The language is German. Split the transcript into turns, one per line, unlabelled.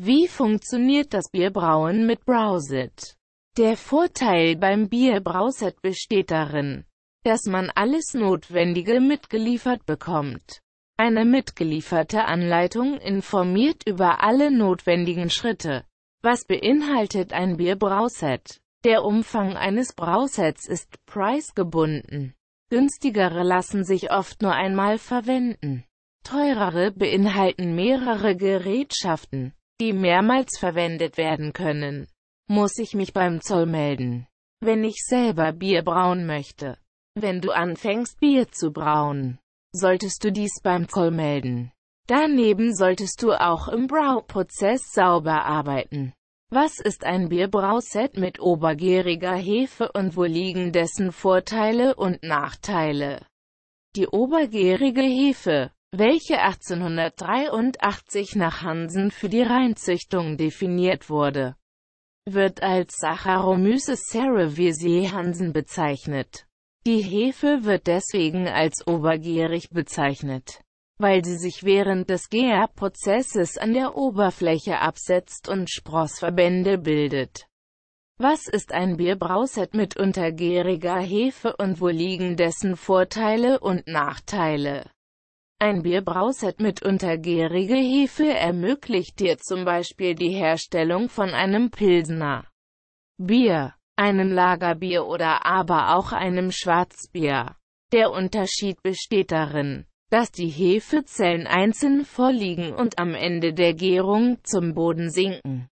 Wie funktioniert das Bierbrauen mit Browset? Der Vorteil beim Bierbrowset besteht darin, dass man alles Notwendige mitgeliefert bekommt. Eine mitgelieferte Anleitung informiert über alle notwendigen Schritte. Was beinhaltet ein Bierbrauset? Der Umfang eines Browsets ist preisgebunden. Günstigere lassen sich oft nur einmal verwenden. Teurere beinhalten mehrere Gerätschaften die mehrmals verwendet werden können, muss ich mich beim Zoll melden. Wenn ich selber Bier brauen möchte. Wenn du anfängst Bier zu brauen, solltest du dies beim Zoll melden. Daneben solltest du auch im Brauprozess sauber arbeiten. Was ist ein Bierbrauset mit obergäriger Hefe und wo liegen dessen Vorteile und Nachteile? Die obergärige Hefe welche 1883 nach Hansen für die Reinzüchtung definiert wurde, wird als Saccharomyces cerevisiae Hansen bezeichnet. Die Hefe wird deswegen als obergierig bezeichnet, weil sie sich während des Gärprozesses an der Oberfläche absetzt und Sprossverbände bildet. Was ist ein Bierbrauset mit untergäriger Hefe und wo liegen dessen Vorteile und Nachteile? Ein Bierbrauset mit untergärige Hefe ermöglicht dir zum Beispiel die Herstellung von einem Pilsner Bier, einem Lagerbier oder aber auch einem Schwarzbier. Der Unterschied besteht darin, dass die Hefezellen einzeln vorliegen und am Ende der Gärung zum Boden sinken.